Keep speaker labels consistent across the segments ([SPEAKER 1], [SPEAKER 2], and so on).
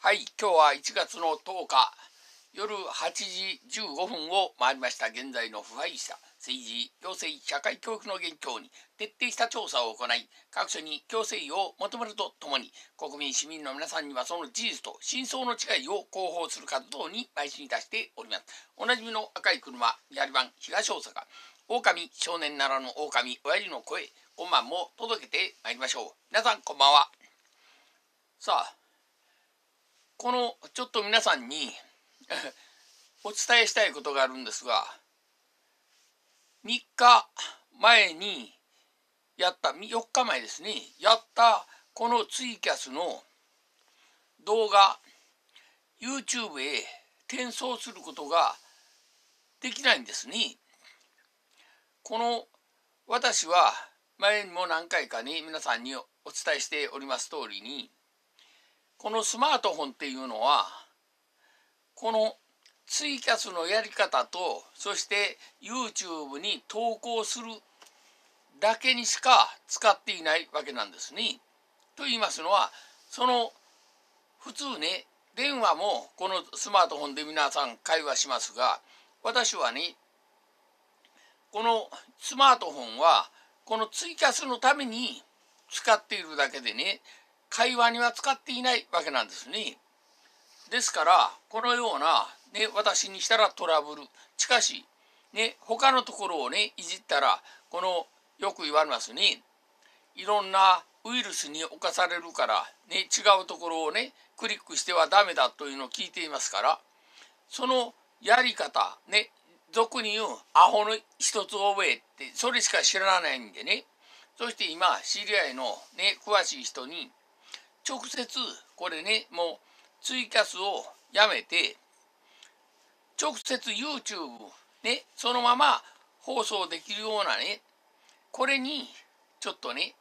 [SPEAKER 1] はい、今日は1月の10日夜8時15分を回りました現在の腐敗者政治行政社会教育の現況に徹底した調査を行い各所に制政を求めるとともに国民市民の皆さんにはその事実と真相の違いを広報する活動に邁進いたしておりますおなじみの赤い車やり版東大阪狼少年ならぬ狼親父の声今晩も届けてまいりましょう皆さんこんばんはさあこのちょっと皆さんに お伝えしたいことがあるんですが3日前にやった4日前ですねやったこのツイキャスの動画 YouTube へ転送することができないんですね。この私は前にも何回かね皆さんにお伝えしております通りにこのスマートフォンっていうのはこのツイキャスのやり方とそして YouTube に投稿するだけにしか使っていないわけなんですね。と言いますのはその普通ね電話もこのスマートフォンで皆さん会話しますが私はねこのスマートフォンはこのツイキャスのために使っているだけでね会話には使っていないわけなんですね。ですから、このような、ね、私にしたらトラブル。しかし、ね、他のところをね、いじったら、この、よく言われますね。いろんなウイルスに侵されるから、ね、違うところをね、クリックしてはダメだというのを聞いていますから、そのやり方、ね、俗に言うアホの一つ覚えって、それしか知らないんでね。そして今、知り合いのね、詳しい人に、直接これねもうツイキャスをやめて直接 YouTube ねそのまま放送できるようなねこれにちょっとね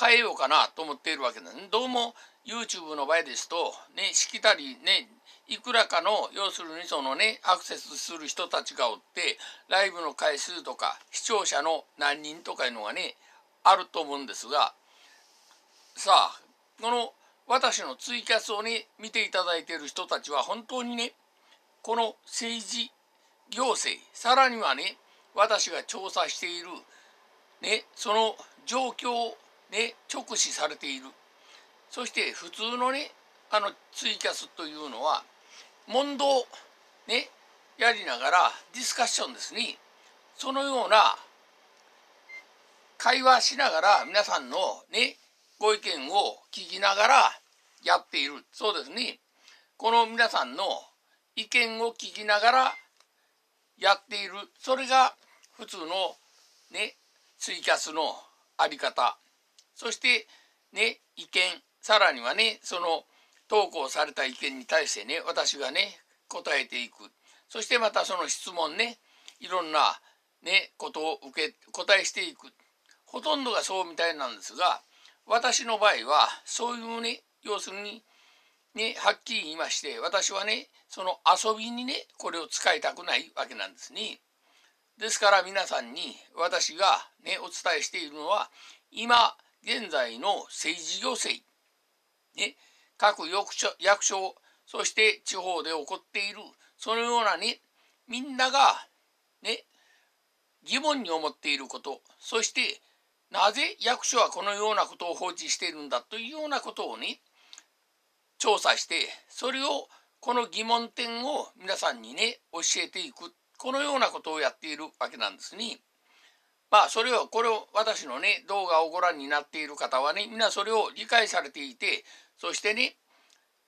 [SPEAKER 1] 変えようかなと思っているわけです、ね、どうも YouTube の場合ですとねしきたりねいくらかの要するにそのねアクセスする人たちがおってライブの回数とか視聴者の何人とかいうのがねあると思うんですがさあこの私のツイキャスをね見ていただいている人たちは本当にねこの政治行政さらにはね私が調査している、ね、その状況を、ね、直視されているそして普通のねあのツイキャスというのは問答ねやりながらディスカッションですねそのような会話しながら皆さんのねご意見を聞きながらやっているそうですねこの皆さんの意見を聞きながらやっているそれが普通のねツイキャスのあり方そしてね意見さらにはねその投稿された意見に対してね私がね答えていくそしてまたその質問ねいろんなねことを受け答えしていくほとんどがそうみたいなんですが私の場合はそういうね要するにねはっきり言いまして私はねその遊びにねこれを使いたくないわけなんですね。ですから皆さんに私がねお伝えしているのは今現在の政治行政、ね、各役所役所そして地方で起こっているそのようなねみんながね疑問に思っていることそしてなぜ役所はこのようなことを放置しているんだというようなことをね調査してそれをこの疑問点を皆さんにね教えていくこのようなことをやっているわけなんですね。まあそれをこれを私のね動画をご覧になっている方はね皆それを理解されていてそしてね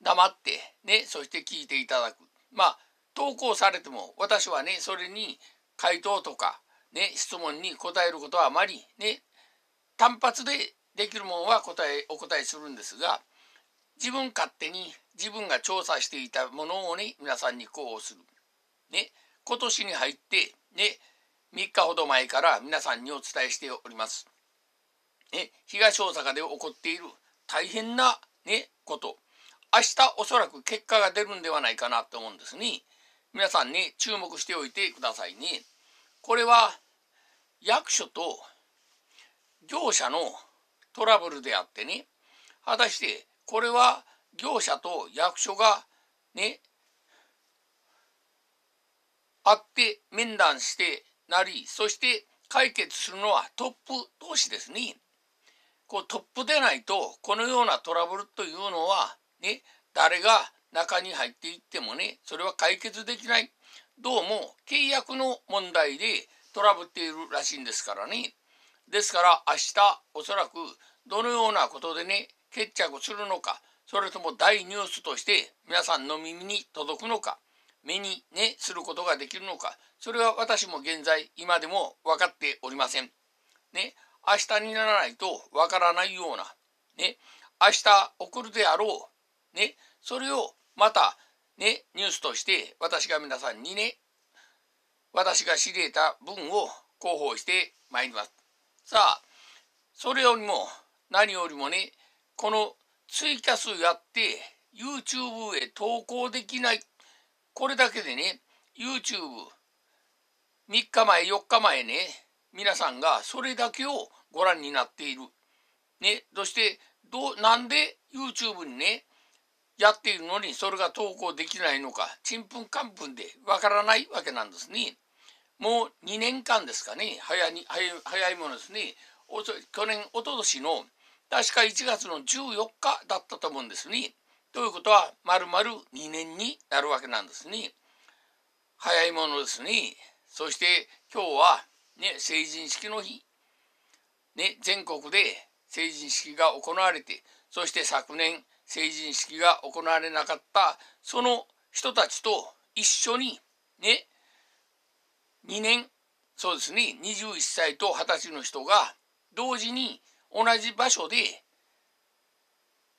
[SPEAKER 1] 黙ってねそして聞いていただくまあ投稿されても私はねそれに回答とかね質問に答えることはあまりね単発でできるもんは答えお答えするんですが自分勝手に自分が調査していたものをね皆さんにこうする。ね今年に入ってね3日ほど前から皆さんにお伝えしております。ね、東大阪で起こっている大変な、ね、こと。明日おそらく結果が出るんではないかなと思うんですね。皆さんね、注目しておいてくださいね。これは役所と業者のトラブルであってね果たしてこれは業者と役所がね会って面談してなりそして解決するのはトップ同士ですね。こうトップでないとこのようなトラブルというのはね誰が中に入っていってもねそれは解決できないどうも契約の問題でトラブっているらしいんですからね。ですから明日おそらくどのようなことでね決着するのかそれとも大ニュースとして皆さんの耳に届くのか目にねすることができるのかそれは私も現在今でも分かっておりません。ね明日にならないと分からないようなね明日送るであろうねそれをまたねニュースとして私が皆さんにね私が知り得た文を広報してまいります。さあそれよりも何よりもねこのツイキャスやって YouTube へ投稿できないこれだけでね YouTube3 日前4日前ね皆さんがそれだけをご覧になっている。ね、そしてどうなんで YouTube にねやっているのにそれが投稿できないのかちんぷんかんぷんでわからないわけなんですね。もう2年間ですかね早に早いものですね去年おととしの確か1月の14日だったと思うんですね。ということはまるまる2年になるわけなんですね。早いものですね。そして今日はね成人式の日。ね全国で成人式が行われてそして昨年成人式が行われなかったその人たちと一緒にね2年そうですね21歳と20歳の人が同時に同じ場所で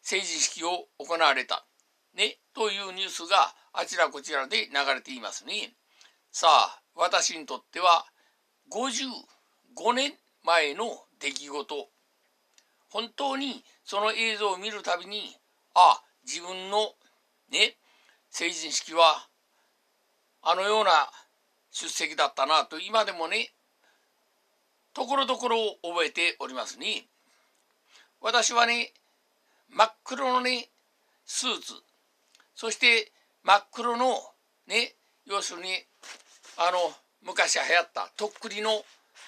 [SPEAKER 1] 成人式を行われた、ね、というニュースがあちらこちらで流れていますね。さあ私にとっては55年前の出来事本当にその映像を見るたびにあ自分のね成人式はあのような出席だったなと今でもねところどころ覚えておりますに私はね真っ黒のねスーツそして真っ黒のね要するにあの昔流行ったとっくりの、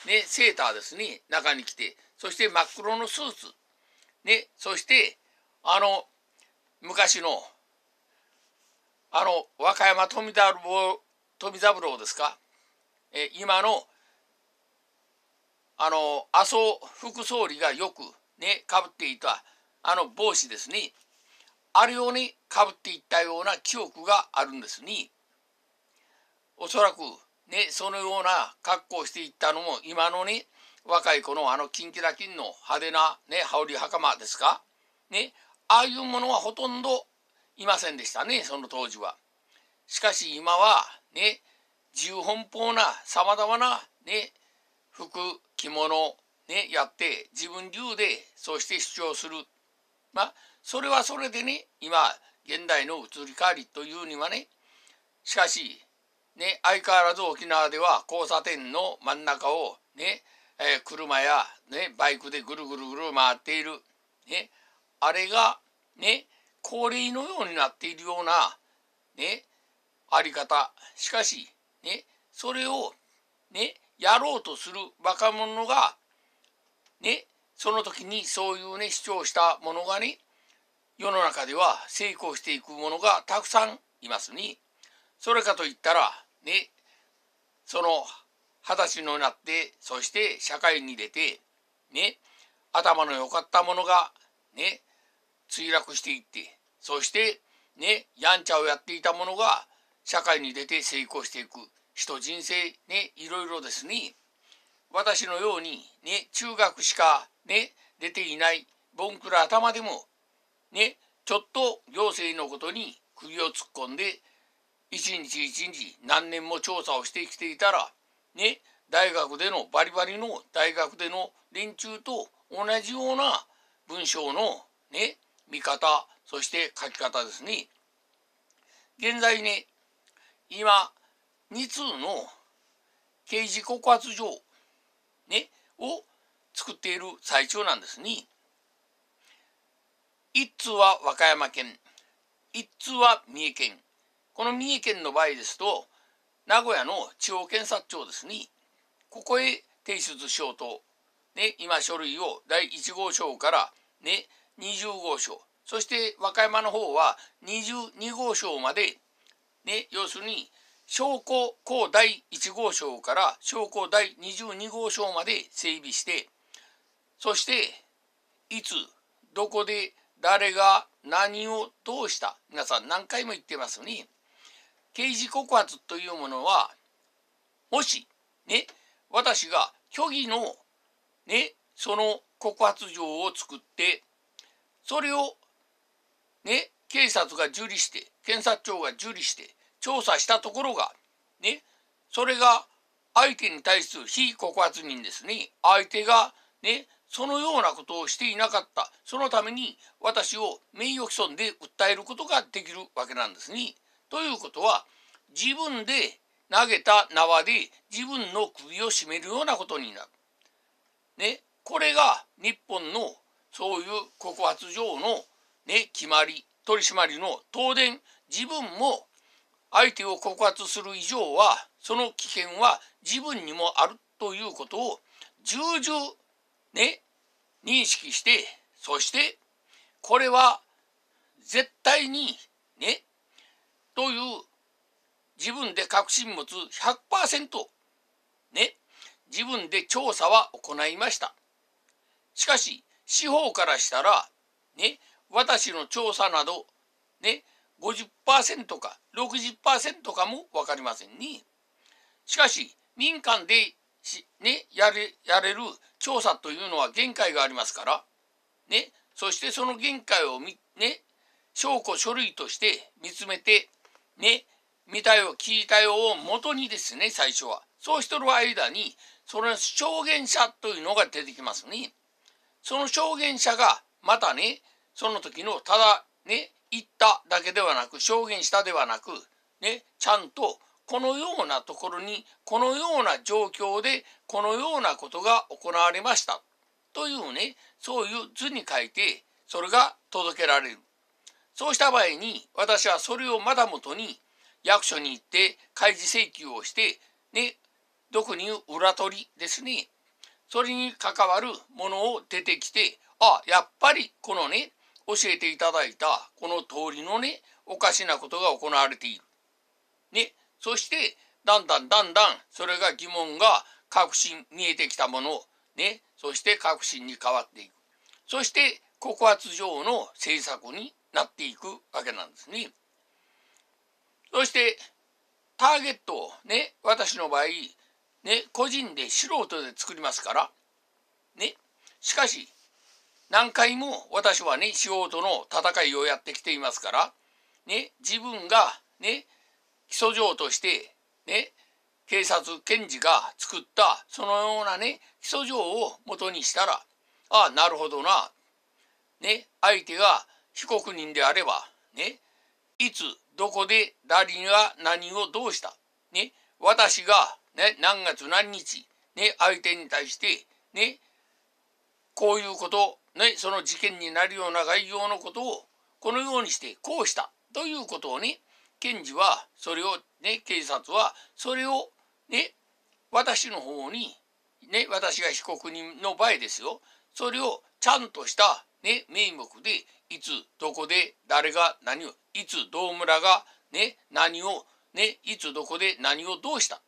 [SPEAKER 1] ね、セーターですね中に来てそして真っ黒のスーツ、ね、そしてあの昔のあの和歌山富太郎富三郎ですか、え今のあの麻生副総理がよくねかぶっていたあの帽子ですねあれようにかぶっていったような記憶があるんですね。おそらくねそのような格好をしていったのも今のね若い子のあのキンキラキンの派手なね羽織袴ですかねああいうものはほとんどいませんでしたねその当時は。しかし今はね、自由奔放な、様々な、ね、服、着物、ね、やって、自分流で、そして主張する。まあ、それはそれでね、今、現代の移り変わりというにはね、しかし、ね、相変わらず沖縄では交差点の真ん中を、ね、えー、車や、ね、バイクでぐるぐるぐる回っている、ね、あれが、ね、高齢のようになっているような、ね、あり方。しかし、ね、それを、ね、やろうとする若者が、ね、その時にそういうね、主張したものがね、世の中では成功していくものがたくさんいますに、それかといったら、ね、その、二十歳になって、そして社会に出て、ね、頭の良かったものが、ね、墜落していって、そして、ね、やんちゃをやっていたものが、社会に出て成功していく人人生ねいろいろですね私のようにね中学しかね出ていないボンクラ頭でもねちょっと行政のことに首を突っ込んで一日一日何年も調査をしてきていたらね大学でのバリバリの大学での連中と同じような文章のね見方そして書き方ですね。現在ね今2通の刑事告発状、ね、を作っている最中なんですね。1通は和歌山県1通は三重県この三重県の場合ですと名古屋の地方検察庁ですねここへ提出しようと、ね、今書類を第1号証から、ね、20号証そして和歌山の方は22号証までね、要するに商工工第1号章から商工第22号章まで整備してそしていつどこで誰が何をどうした皆さん何回も言ってますよね刑事告発というものはもしね私が虚偽のねその告発状を作ってそれをね警察が受理して検察庁が受理して調査したところがねそれが相手に対する非告発人ですね相手がねそのようなことをしていなかったそのために私を名誉毀損で訴えることができるわけなんですね。ということは自分で投げた縄で自分の首を絞めるようなことになる。ね、これが日本のそういう告発状の、ね、決まり取締りの東電自分も相手を告発する以上はその危険は自分にもあるということを重々ね認識してそしてこれは絶対にねという自分で確信持つ100%ね自分で調査は行いましたしかし司法からしたらね私の調査など、ね、50%か60%かも分かりませんね。しかし、民間でし、ね、やれ、やれる調査というのは限界がありますから、ね、そしてその限界をみ、ね、証拠書類として見つめて、ね、見たよ、聞いたよをもとにですね、最初は。そうしてる間に、その証言者というのが出てきますね。その証言者が、またね、その時のただね言っただけではなく証言したではなくねちゃんとこのようなところにこのような状況でこのようなことが行われましたというねそういう図に書いてそれが届けられるそうした場合に私はそれをまだもとに役所に行って開示請求をしてねこに言う裏取りですねそれに関わるものを出てきてあやっぱりこのね教えていただいたこの通りのねおかしなことが行われている。ねそしてだんだんだんだんそれが疑問が確信見えてきたものをねそして確信に変わっていく。そして告発上の政策になっていくわけなんですね。そしてターゲットをね私の場合ね個人で素人で作りますからねしかし何回も私はね仕事の戦いをやってきていますからね自分がね起訴状としてね警察検事が作ったそのようなね起訴状を元にしたらああなるほどなね相手が被告人であればねいつどこで誰が何をどうしたね私がね何月何日ね相手に対してねこういうことね、その事件になるような概要のことをこのようにしてこうしたということをね検事はそれをね警察はそれをね私の方にね私が被告人の場合ですよそれをちゃんとしたね名目でいつどこで誰が何をいつ道村がね何をねいつどこで何をどうした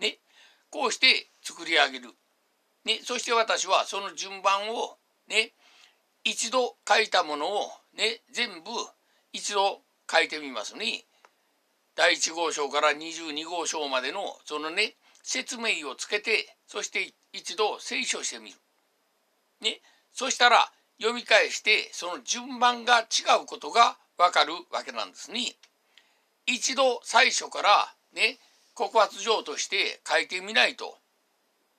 [SPEAKER 1] ねこうして作り上げるねそして私はその順番をね、一度書いたものをね、全部一度書いてみますね。第1号章から22号章までのそのね、説明をつけて、そして一度聖書してみる。ね、そしたら読み返してその順番が違うことがわかるわけなんですね。一度最初からね、告発状として書いてみないと。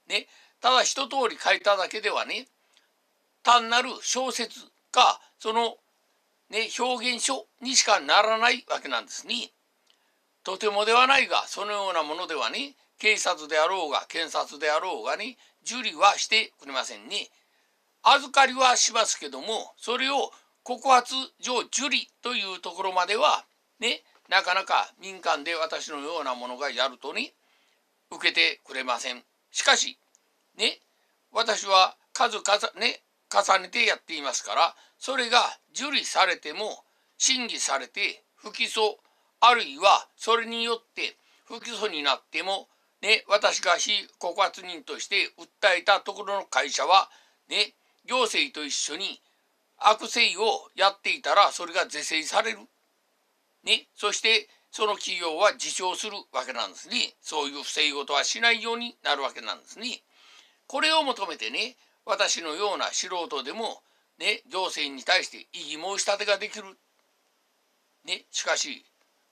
[SPEAKER 1] ね、ただ一通り書いただけではね、単なる小説かその、ね、表現書にしかならないわけなんですね。とてもではないがそのようなものではね警察であろうが検察であろうがね受理はしてくれませんね。預かりはしますけどもそれを告発上受理というところまではねなかなか民間で私のようなものがやるとね受けてくれません。しかしね私は数々ね重ねてやっていますからそれが受理されても審議されて不起訴あるいはそれによって不起訴になってもね私が被告発人として訴えたところの会社はね行政と一緒に悪性をやっていたらそれが是正される。ね、そしてその企業は自重するわけなんですね。そういう不正事はしないようになるわけなんですね。これを求めてね、私のような素人でも、ね、行政に対して異議申し立てができる。ね、しかし、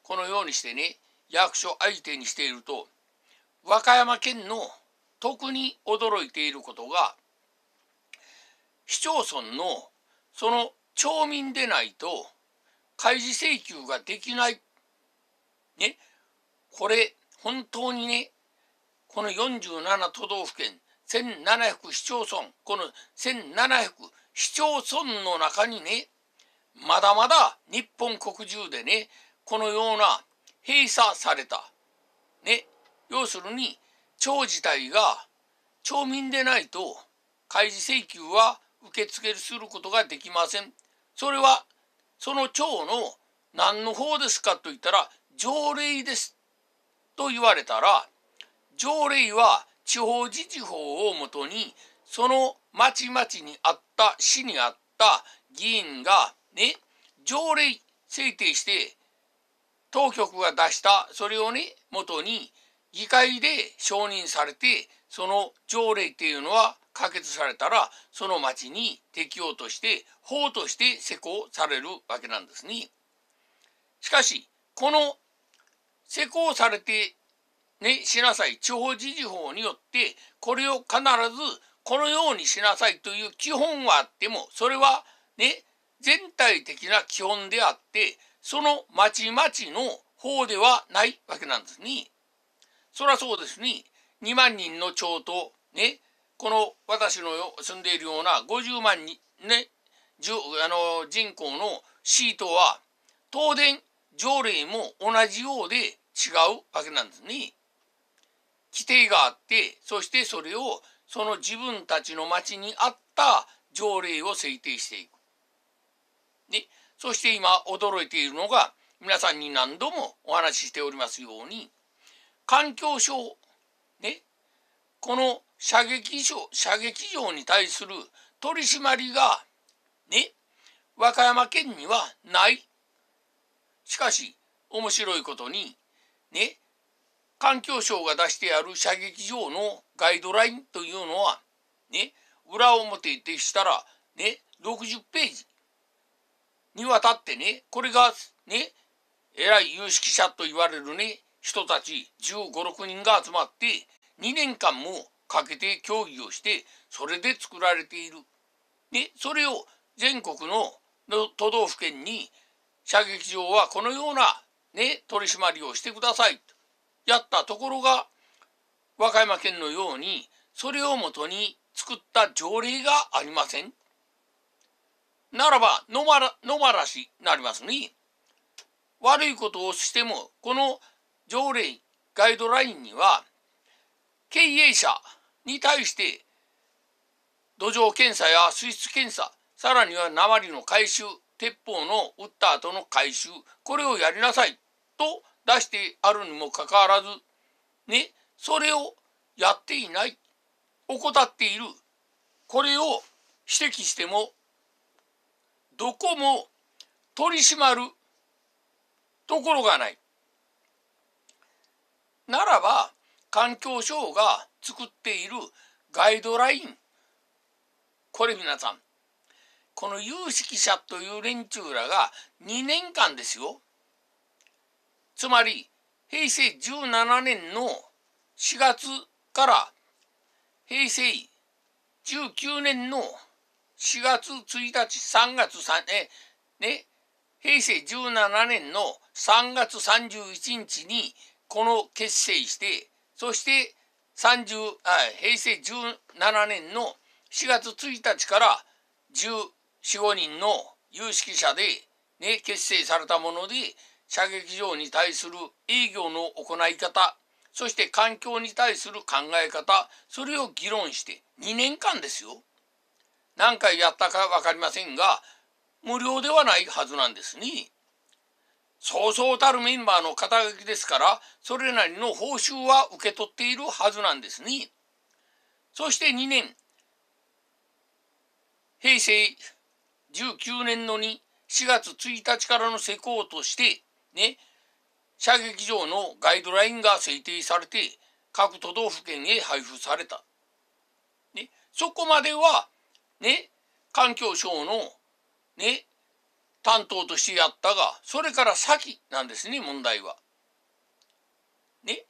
[SPEAKER 1] このようにしてね、役所相手にしていると、和歌山県の特に驚いていることが、市町村のその町民でないと開示請求ができない。ね、これ本当にね、この47都道府県1700市町村、この1700市町村の中にね、まだまだ日本国中でね、このような閉鎖された、ね、要するに町自体が町民でないと開示請求は受付することができません。それはその町の何の方ですかと言ったら条例ですと言われたら条例は地方自治法をもとに、その町々にあった、市にあった議員が、ね、条例制定して、当局が出した、それをね、元に、議会で承認されて、その条例っていうのは可決されたら、その町に適用として、法として施行されるわけなんですね。しかし、この施行されてね、しなさい。地方自治法によって、これを必ずこのようにしなさいという基本はあっても、それはね、全体的な基本であって、そのまちまちの方ではないわけなんですね。そゃそうですね。2万人の町と、ね、この私の住んでいるような50万人、ね、あの人口のシートは、当然条例も同じようで違うわけなんですね。規定があって、そしてそれをその自分たちの町に合った条例を制定していく。で、そして今驚いているのが、皆さんに何度もお話ししておりますように、環境省、ね、この射撃場、射撃場に対する取り締まりが、ね、和歌山県にはない。しかし、面白いことに、ね、環境省が出してある射撃場のガイドラインというのは、ね、裏表でしたら、ね、60ページにわたってね、これが、ね、偉い有識者と言われるね、人たち15、6人が集まって、2年間もかけて協議をして、それで作られている。ね、それを全国の都道府県に射撃場はこのような、ね、取り締まりをしてくださいとやったところが和歌山県のようにそれをもとに作った条例がありません。ならば野原野原らになりますね。悪いことをしてもこの条例ガイドラインには経営者に対して土壌検査や水質検査さらには鉛の回収鉄砲の撃った後の回収これをやりなさいと出してあるにもかかわらず、ね、それをやっていない、怠っている、これを指摘しても、どこも取り締まるところがない。ならば、環境省が作っているガイドライン、これ皆さん、この有識者という連中らが2年間ですよ。つまり平成17年の4月から平成19年の4月1日3月3えね平成17年の3月31日にこの結成してそして三十あ平成17年の4月1日から1 4 5人の有識者で、ね、結成されたもので射撃場に対する営業の行い方そして環境に対する考え方それを議論して2年間ですよ何回やったか分かりませんが無料ではないはずなんですね。そうそうたるメンバーの肩書きですからそれなりの報酬は受け取っているはずなんですね。そして2年平成19年のに4月1日からの施行としてね、射撃場のガイドラインが制定されて、各都道府県へ配布された。ね、そこまでは、ね、環境省の、ね、担当としてやったが、それから先なんですね、問題は。ね。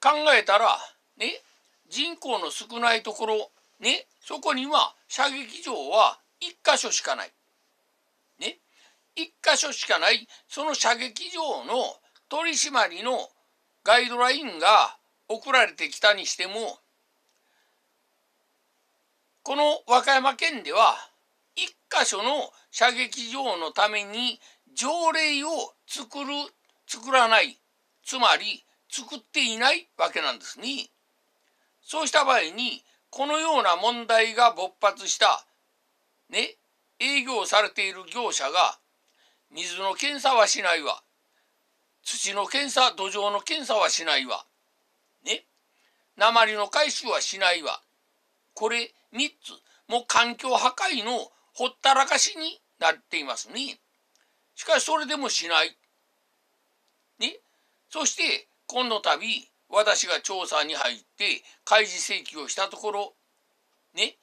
[SPEAKER 1] 考えたら、ね、人口の少ないところ、ね、そこには射撃場は1箇所しかない。1箇所しかないその射撃場の取り締まりのガイドラインが送られてきたにしてもこの和歌山県では1箇所の射撃場のために条例を作る作らないつまり作っていないわけなんですね。そうした場合にこのような問題が勃発したね営業されている業者が水の検査はしないわ。土の検査、土壌の検査はしないわ。ね。鉛の回収はしないわ。これ3つ、もう環境破壊のほったらかしになっていますね。しかしそれでもしない。ね。そして、今度度私が調査に入って開示請求をしたところ、ね、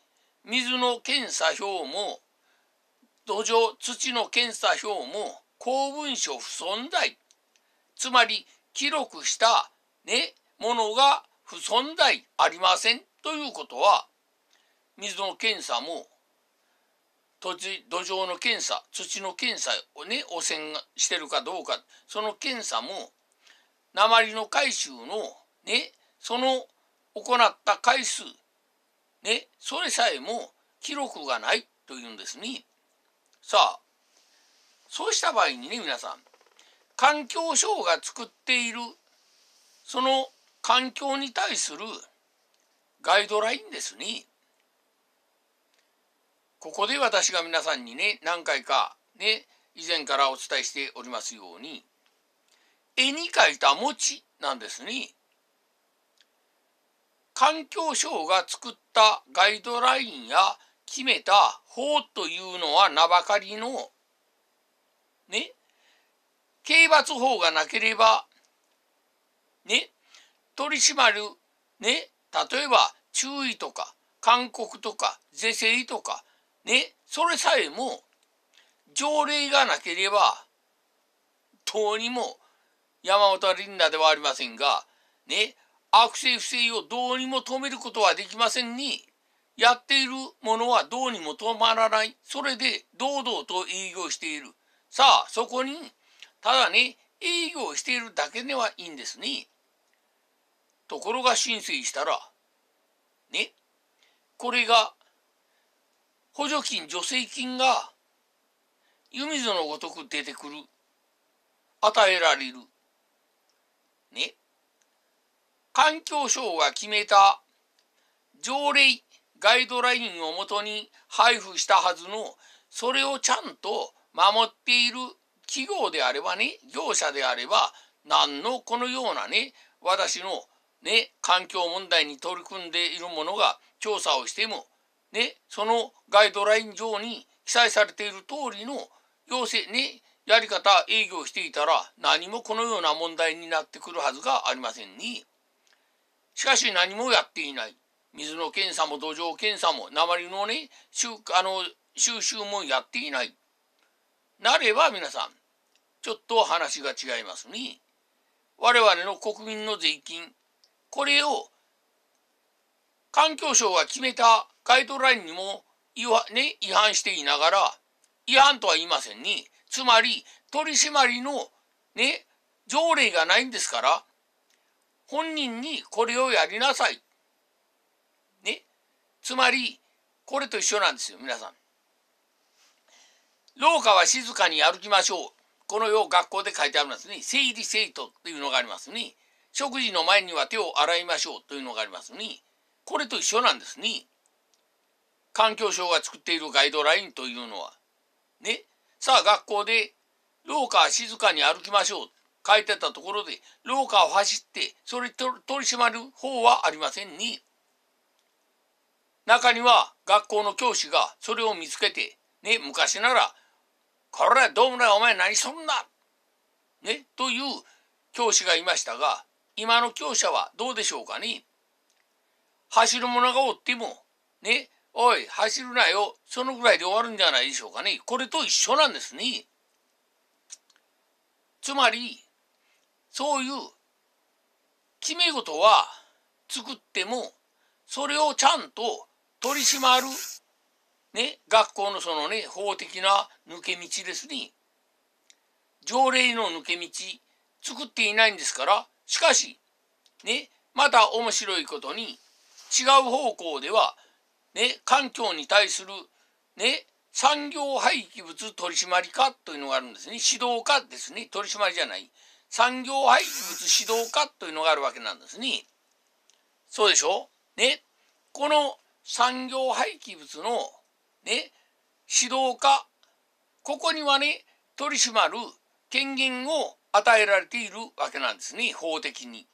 [SPEAKER 1] 水の検査表も土壌土の検査表も公文書不存在つまり記録したねものが不存在ありませんということは水の検査も土地土壌の検査土の検査をね汚染してるかどうかその検査も鉛の回収のねその行った回数ねそれさえも記録がないというんですね。さあそうした場合にね皆さん環境省が作っているその環境に対するガイドラインですねここで私が皆さんにね何回かね以前からお伝えしておりますように絵に描いた餅なんですね。環境省が作ったガイドラインや決めた法というのは名ばかりの、ね、刑罰法がなければ、ね、取り締まる、ね、例えば注意とか、勧告とか、是正とか、ね、それさえも、条例がなければ、どうにも山本リンダではありませんが、ね、悪性不正をどうにも止めることはできませんに、やっているものはどうにも止まらない。それで堂々と営業している。さあ、そこに、ただね、営業しているだけではいいんですね。ところが申請したら、ね、これが、補助金、助成金が、湯水のごとく出てくる。与えられる。ね。環境省が決めた条例ガイドラインをもとに配布したはずのそれをちゃんと守っている企業であればね業者であれば何のこのようなね私のね環境問題に取り組んでいるものが調査をしてもねそのガイドライン上に記載されている通りの要請ねやり方営業していたら何もこのような問題になってくるはずがありませんね。しかし何もやっていない。水の検査も土壌検査も鉛のね収あの収集もやっていない。なれば皆さんちょっと話が違いますね。我々の国民の税金これを環境省が決めたガイドラインにも違,、ね、違反していながら違反とは言いませんね。つまり取り締まりのね条例がないんですから本人にこれをやりなさいつまりこれと一緒なんですよ皆さん。廊下は静かに歩きましょう。このよう学校で書いてありますね。整理整頓というのがありますね。食事の前には手を洗いましょうというのがありますね。これと一緒なんですね。環境省が作っているガイドラインというのは。ね。さあ学校で廊下は静かに歩きましょう。書いてたところで、廊下を走って、それ取り締まる方はありませんね。中には学校の教師がそれを見つけて、ね、昔なら、こはどうもない、お前何そんなね、という教師がいましたが、今の教師はどうでしょうかね走る者がおっても、ね、おい、走るなよ、そのぐらいで終わるんじゃないでしょうかね。これと一緒なんですね。つまり、そういう決め事は作っても、それをちゃんと取り締まる、ね、学校のそのね、法的な抜け道ですね。条例の抜け道作っていないんですから、しかし、ね、また面白いことに、違う方向では、ね、環境に対する、ね、産業廃棄物取締かというのがあるんですね。指導課ですね。取締りじゃない。産業廃棄物指導課というのがあるわけなんですね。そうでしょね。この産業廃棄物のね、指導課、ここにはね、取り締まる権限を与えられているわけなんですね、法的に。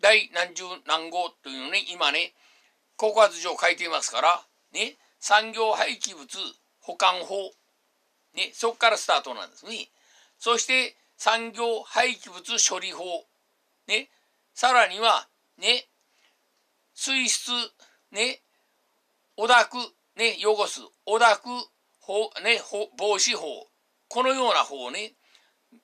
[SPEAKER 1] 第何十何号というのね、今ね、告発状書いていますから、ね、産業廃棄物保管法、ね、そこからスタートなんですね。そして、産業廃棄物処理法、ね、さらには、ね、水質、ね、おだね、汚す、汚だく、ね、防止法、このような法をね、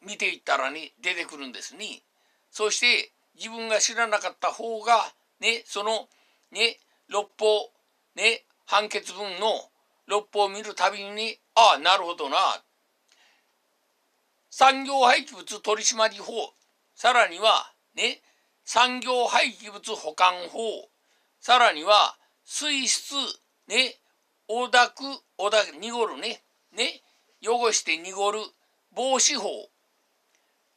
[SPEAKER 1] 見ていったらね、出てくるんですね。そして、自分が知らなかった方が、ね、その、ね、六法、ね、判決文の六法を見るたびに、ああ、なるほどな。産業廃棄物取締法、さらには、ね、産業廃棄物保管法、さらには、水質ね、おだく、おだく、濁るね、ね、汚して濁る防止法。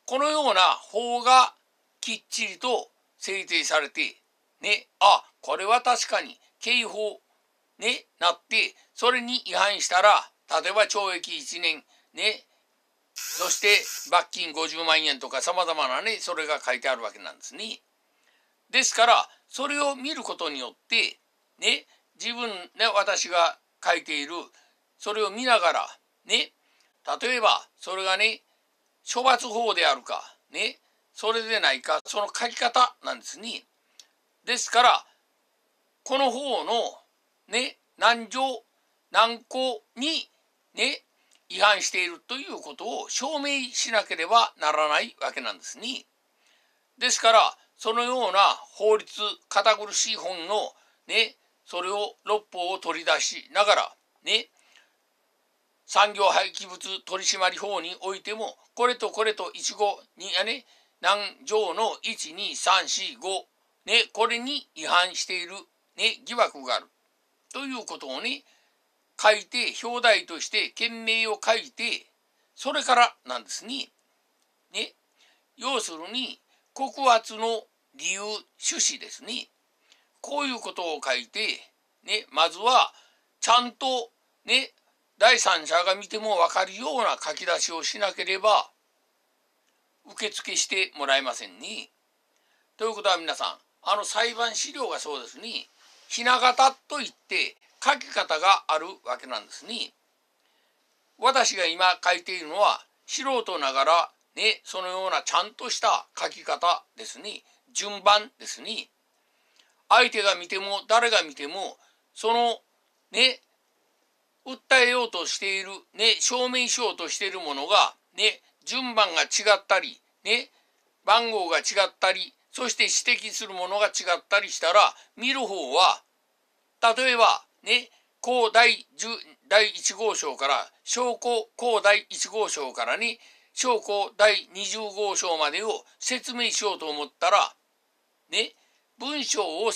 [SPEAKER 1] このような法がきっちりと制定されて、ね、あ、これは確かに刑法、ね、なって、それに違反したら、例えば懲役1年、ね、そして罰金50万円とか様々なね、それが書いてあるわけなんですね。ですから、それを見ることによって、ね、自分ね私が書いているそれを見ながらね例えばそれがね処罰法であるかねそれでないかその書き方なんですね。ですからこの方のね難条難項にね違反しているということを証明しなければならないわけなんですね。ですからそのような法律堅苦しい本のねそれを六法を取り出しながらね産業廃棄物取締法においてもこれとこれと一号にやね何条の12345ねこれに違反しているね疑惑があるということをね書いて表題として件名を書いてそれからなんですね。ね要するに告発の理由趣旨ですね。こういうことを書いて、ね、まずはちゃんとね、第三者が見てもわかるような書き出しをしなければ、受付してもらえませんね。ということは皆さん、あの裁判資料がそうですね、ひな形といって書き方があるわけなんですね。私が今書いているのは、素人ながらね、そのようなちゃんとした書き方ですね、順番ですね。相手が見ても誰が見てもそのね訴えようとしているね証明しようとしているものがね順番が違ったりね番号が違ったりそして指摘するものが違ったりしたら見る方は例えばね高第10第1号証から証拠高第1号章からに証拠第20号章までを説明しようと思ったらね文章を説明